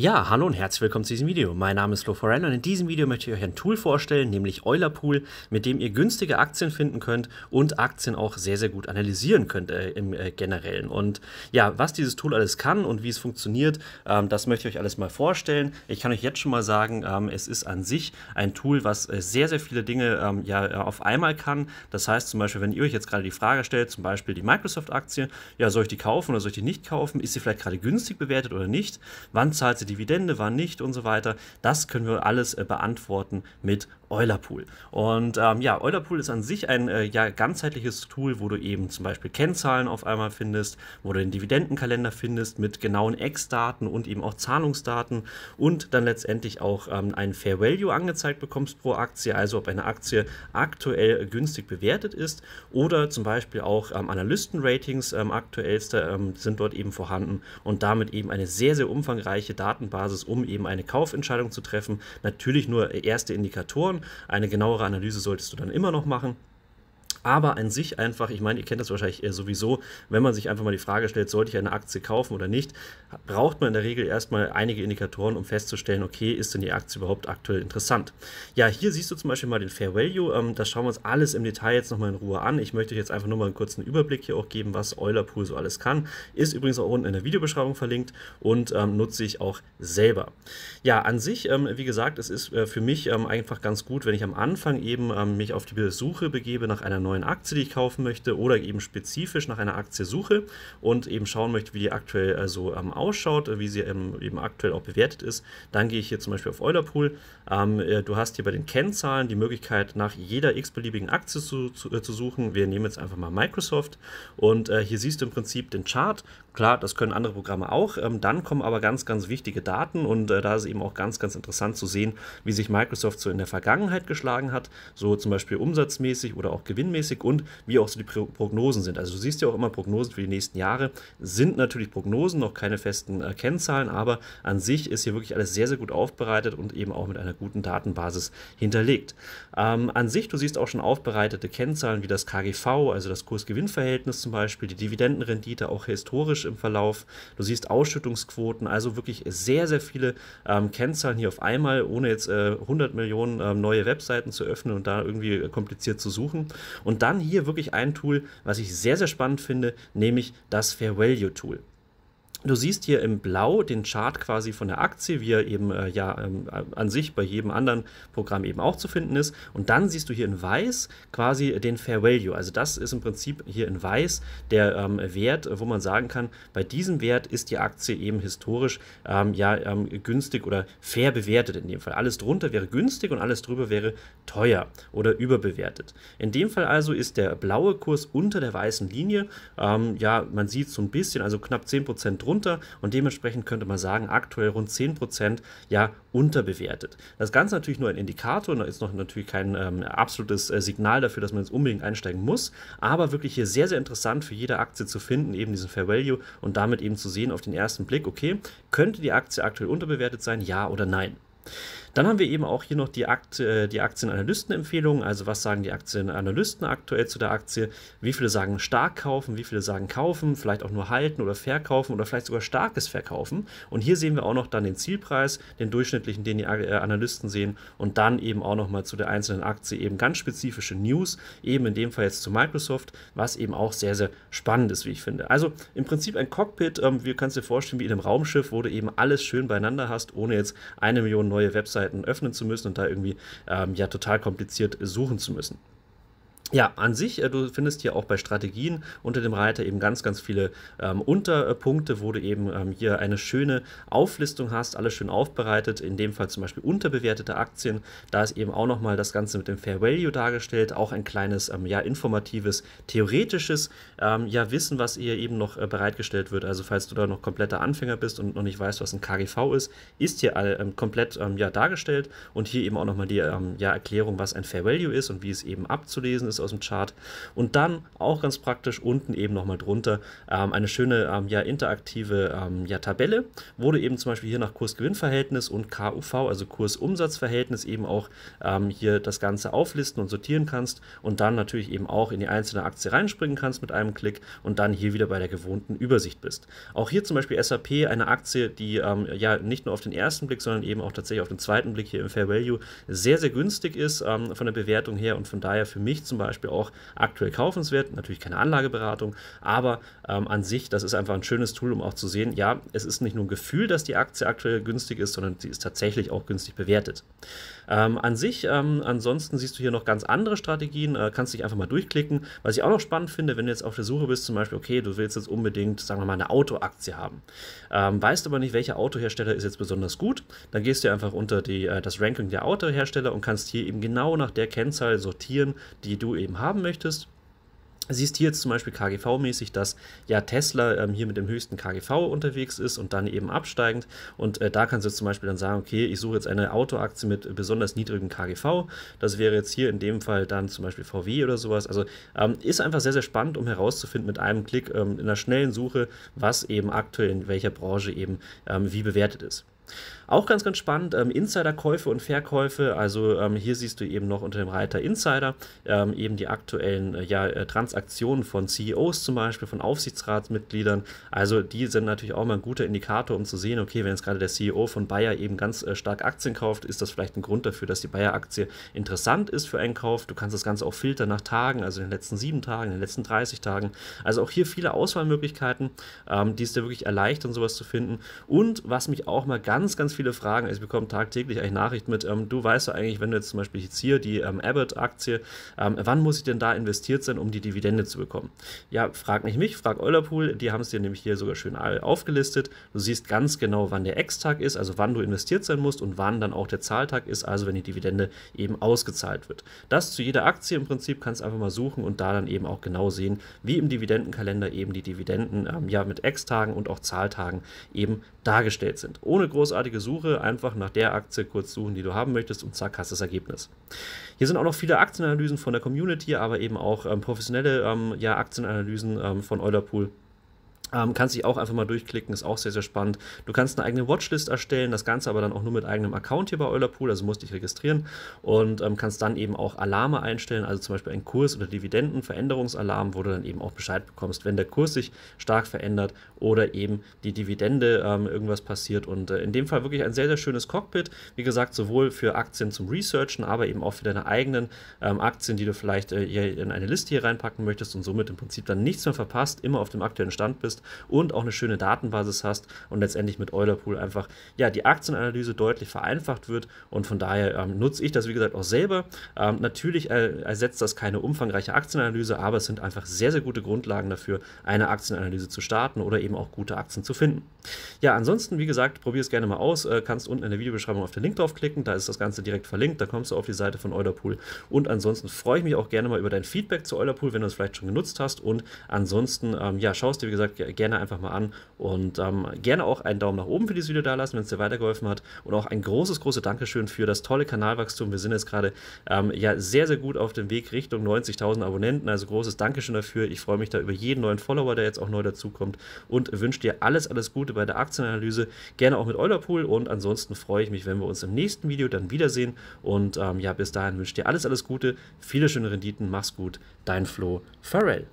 Ja, hallo und herzlich willkommen zu diesem Video. Mein Name ist Flo Foran und in diesem Video möchte ich euch ein Tool vorstellen, nämlich Eulerpool, mit dem ihr günstige Aktien finden könnt und Aktien auch sehr, sehr gut analysieren könnt äh, im äh, Generellen. Und ja, was dieses Tool alles kann und wie es funktioniert, ähm, das möchte ich euch alles mal vorstellen. Ich kann euch jetzt schon mal sagen, ähm, es ist an sich ein Tool, was äh, sehr, sehr viele Dinge ähm, ja äh, auf einmal kann. Das heißt zum Beispiel, wenn ihr euch jetzt gerade die Frage stellt, zum Beispiel die Microsoft-Aktie, ja, soll ich die kaufen oder soll ich die nicht kaufen? Ist sie vielleicht gerade günstig bewertet oder nicht? Wann zahlt sie Dividende, wann nicht und so weiter. Das können wir alles äh, beantworten mit Eulerpool. Und ähm, ja, Eulerpool ist an sich ein äh, ja, ganzheitliches Tool, wo du eben zum Beispiel Kennzahlen auf einmal findest, wo du den Dividendenkalender findest mit genauen Ex-Daten und eben auch Zahlungsdaten und dann letztendlich auch ähm, ein Fair Value angezeigt bekommst pro Aktie, also ob eine Aktie aktuell günstig bewertet ist oder zum Beispiel auch ähm, Analysten-Ratings, ähm, aktuellste, ähm, sind dort eben vorhanden und damit eben eine sehr, sehr umfangreiche Daten Datenbasis, um eben eine Kaufentscheidung zu treffen. Natürlich nur erste Indikatoren. Eine genauere Analyse solltest du dann immer noch machen. Aber an sich einfach, ich meine, ihr kennt das wahrscheinlich äh, sowieso, wenn man sich einfach mal die Frage stellt, sollte ich eine Aktie kaufen oder nicht, braucht man in der Regel erstmal einige Indikatoren, um festzustellen, okay, ist denn die Aktie überhaupt aktuell interessant? Ja, hier siehst du zum Beispiel mal den Fair Value. Ähm, das schauen wir uns alles im Detail jetzt nochmal in Ruhe an. Ich möchte jetzt einfach nur mal einen kurzen Überblick hier auch geben, was Euler Pool so alles kann. Ist übrigens auch unten in der Videobeschreibung verlinkt und ähm, nutze ich auch selber. Ja, an sich, ähm, wie gesagt, es ist äh, für mich ähm, einfach ganz gut, wenn ich am Anfang eben ähm, mich auf die Suche begebe nach einer neuen neuen Aktie, die ich kaufen möchte, oder eben spezifisch nach einer Aktie suche und eben schauen möchte, wie die aktuell also ähm, ausschaut, äh, wie sie ähm, eben aktuell auch bewertet ist, dann gehe ich hier zum Beispiel auf Eulerpool. Ähm, äh, du hast hier bei den Kennzahlen die Möglichkeit, nach jeder x-beliebigen Aktie zu, zu, äh, zu, suchen. Wir nehmen jetzt einfach mal Microsoft und äh, hier siehst du im Prinzip den Chart. Klar, das können andere Programme auch. Ähm, dann kommen aber ganz, ganz wichtige Daten und äh, da ist eben auch ganz, ganz interessant zu sehen, wie sich Microsoft so in der Vergangenheit geschlagen hat, so zum Beispiel umsatzmäßig oder auch gewinnmäßig zahlenmäßig und wie auch so die Prognosen sind. Also du siehst ja auch immer Prognosen für die nächsten Jahre, sind natürlich Prognosen, noch keine festen äh, Kennzahlen, aber an sich ist hier wirklich alles sehr, sehr gut aufbereitet und eben auch mit einer guten Datenbasis hinterlegt. Ähm, an sich, du siehst auch schon aufbereitete Kennzahlen wie das KGV, also das Kursgewinnverhältnis zum Beispiel, die Dividendenrendite auch historisch im Verlauf. Du siehst Ausschüttungsquoten, also wirklich sehr, sehr viele ähm, Kennzahlen hier auf einmal, ohne jetzt äh, 100 Millionen ähm, neue Webseiten zu öffnen und da irgendwie äh, kompliziert zu suchen. Und dann hier wirklich ein Tool, was ich sehr, sehr spannend finde, nämlich das Fair Value Tool. Du siehst hier im Blau den Chart quasi von der Aktie, wie er eben äh, ja ähm, äh, an sich bei jedem anderen Programm eben auch zu finden ist. Und dann siehst du hier in Weiß quasi den Fair Value. Also das ist im Prinzip hier in Weiß der ähm, Wert, wo man sagen kann, bei diesem Wert ist die Aktie eben historisch ähm, ja ähm, günstig oder fair bewertet in dem Fall. Alles drunter wäre günstig und alles drüber wäre teuer oder überbewertet. In dem Fall also ist der blaue Kurs unter der weißen Linie. Ähm, ja, man sieht so ein bisschen, also knapp 10% drunter runter und dementsprechend könnte man sagen, aktuell rund 10% ja unterbewertet. Das Ganze natürlich nur ein Indikator, da ist noch natürlich kein ähm, absolutes äh, Signal dafür, dass man jetzt unbedingt einsteigen muss, aber wirklich hier sehr, sehr interessant für jede Aktie zu finden, eben diesen Fair Value und damit eben zu sehen auf den ersten Blick, okay, könnte die Aktie aktuell unterbewertet sein, ja oder nein. Dann haben wir eben auch hier noch die, Akt, äh, die Aktienanalystenempfehlungen. Also was sagen die Aktienanalysten aktuell zu der Aktie? Wie viele sagen stark kaufen? Wie viele sagen kaufen? Vielleicht auch nur halten oder verkaufen oder vielleicht sogar starkes verkaufen. Und hier sehen wir auch noch dann den Zielpreis, den durchschnittlichen, den die äh, Analysten sehen. Und dann eben auch nochmal zu der einzelnen Aktie eben ganz spezifische News. Eben in dem Fall jetzt zu Microsoft, was eben auch sehr, sehr spannend ist, wie ich finde. Also im Prinzip ein Cockpit. Ähm, wir können es dir vorstellen, wie in einem Raumschiff, wo du eben alles schön beieinander hast, ohne jetzt eine Million neue Websites Webseiten öffnen zu müssen und da irgendwie ähm, ja total kompliziert suchen zu müssen ja, an sich, äh, du findest hier auch bei Strategien unter dem Reiter eben ganz, ganz viele ähm, Unterpunkte, wo du eben ähm, hier eine schöne Auflistung hast, alles schön aufbereitet. In dem Fall zum Beispiel unterbewertete Aktien. Da ist eben auch nochmal das Ganze mit dem Fair Value dargestellt. Auch ein kleines, ähm, ja, informatives, theoretisches ähm, ja, Wissen, was ihr eben noch äh, bereitgestellt wird. Also, falls du da noch kompletter Anfänger bist und noch nicht weißt, was ein KGV ist, ist hier all, ähm, komplett ähm, ja, dargestellt. Und hier eben auch nochmal die ja, Erklärung, was ein Fair Value ist und wie es eben abzulesen ist ist aus dem Chart. Und dann auch ganz praktisch unten eben nochmal drunter ähm, eine schöne ähm, ja, interaktive ähm, ja, Tabelle, wo du eben zum Beispiel hier nach Kursgewinnverhältnis und KUV, also Kursumsatzverhältnis, eben auch ähm, hier das Ganze auflisten und sortieren kannst und dann natürlich eben auch in die einzelne Aktie reinspringen kannst mit einem Klick und dann hier wieder bei der gewohnten Übersicht bist. Auch hier zum Beispiel SAP, eine Aktie, die ähm, ja nicht nur auf den ersten Blick, sondern eben auch tatsächlich auf den zweiten Blick hier im Fair Value sehr, sehr günstig ist ähm, von der Bewertung her und von daher für mich zum Beispiel Beispiel auch aktuell kaufenswert. Natürlich keine Anlageberatung, aber ähm, an sich, das ist einfach ein schönes Tool, um auch zu sehen, ja, es ist nicht nur ein Gefühl, dass die Aktie aktuell günstig ist, sondern sie ist tatsächlich auch günstig bewertet. Ähm, an sich, ähm, ansonsten siehst du hier noch ganz andere Strategien, äh, kannst dich einfach mal durchklicken. Was ich auch noch spannend finde, wenn du jetzt auf der Suche bist, zum Beispiel, okay, du willst jetzt unbedingt, sagen wir mal, eine Autoaktie haben, ähm, weißt aber nicht, welcher Autohersteller ist jetzt besonders gut, dann gehst du einfach unter die, äh, das Ranking der Autohersteller und kannst hier eben genau nach der Kennzahl sortieren, die du eben haben möchtest. Siehst hier jetzt zum Beispiel KGV-mäßig, dass ja Tesla ähm, hier mit dem höchsten KGV unterwegs ist und dann eben absteigend. Und äh, da kannst du jetzt zum Beispiel dann sagen, okay, ich suche jetzt eine Autoaktie mit besonders niedrigem KGV. Das wäre jetzt hier in dem Fall dann zum Beispiel VW oder sowas. Also ähm, ist einfach sehr, sehr spannend, um herauszufinden mit einem Klick ähm, in einer schnellen Suche, was eben aktuell in welcher Branche eben ähm, wie bewertet ist. Auch ganz, ganz spannend, ähm, Insider-Käufe und Verkäufe. Also ähm, hier siehst du eben noch unter dem Reiter Insider ähm, eben die aktuellen äh, ja, äh, Transaktionen von CEOs zum Beispiel, von Aufsichtsratsmitgliedern. Also die sind natürlich auch mal ein guter Indikator, um zu sehen, okay, wenn jetzt gerade der CEO von Bayer eben ganz äh, stark Aktien kauft, ist das vielleicht ein Grund dafür, dass die Bayer-Aktie interessant ist für einen Kauf. Du kannst das Ganze auch filtern nach Tagen, also in den letzten sieben Tagen, in den letzten 30 Tagen. Also auch hier viele Auswahlmöglichkeiten, ähm, die es dir wirklich erleichtern, sowas zu finden. Und was mich auch mal ganz ganz, ganz viele Fragen. Also, ich bekomme tagtäglich eigentlich Nachrichten mit, ähm, du weißt ja eigentlich, wenn du jetzt zum Beispiel jetzt hier die ähm, Abbott-Aktie, ähm, wann muss ich denn da investiert sein, um die Dividende zu bekommen? Ja, frag nicht mich, frag Eulerpool, die haben es dir nämlich hier sogar schön aufgelistet. Du siehst ganz genau, wann der Ex-Tag ist, also wann du investiert sein musst und wann dann auch der Zahltag ist, also wenn die Dividende eben ausgezahlt wird. Das zu jeder Aktie im Prinzip kannst du einfach mal suchen und da dann eben auch genau sehen, wie im Dividendenkalender eben die Dividenden ähm, ja mit Ex-Tagen und auch Zahltagen eben dargestellt sind. Ohne große großartige Suche, einfach nach der Aktie kurz suchen, die du haben möchtest und zack, hast das Ergebnis. Hier sind auch noch viele Aktienanalysen von der Community, aber eben auch ähm, professionelle ähm, ja, Aktienanalysen ähm, von Eulerpool ähm, kannst dich auch einfach mal durchklicken, ist auch sehr, sehr spannend. Du kannst eine eigene Watchlist erstellen, das Ganze aber dann auch nur mit eigenem Account hier bei Eulerpool, also musst dich registrieren und ähm, kannst dann eben auch Alarme einstellen, also zum Beispiel einen Kurs- oder Dividendenveränderungsalarm, wo du dann eben auch Bescheid bekommst, wenn der Kurs sich stark verändert oder eben die Dividende ähm, irgendwas passiert. Und äh, in dem Fall wirklich ein sehr, sehr schönes Cockpit, wie gesagt, sowohl für Aktien zum Researchen, aber eben auch für deine eigenen ähm, Aktien, die du vielleicht äh, in eine Liste hier reinpacken möchtest und somit im Prinzip dann nichts mehr verpasst, immer auf dem aktuellen Stand bist bist und auch eine schöne Datenbasis hast und letztendlich mit Eulerpool einfach ja die Aktienanalyse deutlich vereinfacht wird und von daher ähm, nutze ich das wie gesagt auch selber. Ähm, natürlich äh, ersetzt das keine umfangreiche Aktienanalyse, aber es sind einfach sehr sehr gute Grundlagen dafür, eine Aktienanalyse zu starten oder eben auch gute Aktien zu finden. Ja, ansonsten wie gesagt, probier es gerne mal aus. Äh, kannst unten in der Videobeschreibung auf den Link draufklicken, da ist das Ganze direkt verlinkt, da kommst du auf die Seite von Eulerpool und ansonsten freue ich mich auch gerne mal über dein Feedback zu Eulerpool, wenn du es vielleicht schon genutzt hast und ansonsten ähm, ja schaust dir wie gesagt gerne einfach mal an und ähm, gerne auch einen Daumen nach oben für dieses Video da lassen, wenn es dir weitergeholfen hat und auch ein großes, großes Dankeschön für das tolle Kanalwachstum. Wir sind jetzt gerade ähm, ja sehr, sehr gut auf dem Weg Richtung 90.000 Abonnenten, also großes Dankeschön dafür. Ich freue mich da über jeden neuen Follower, der jetzt auch neu dazukommt und wünsche dir alles, alles Gute bei der Aktienanalyse, gerne auch mit Eulerpool und ansonsten freue ich mich, wenn wir uns im nächsten Video dann wiedersehen und ähm, ja, bis dahin wünsche ich dir alles, alles Gute, viele schöne Renditen, mach's gut, dein Flo Farrell.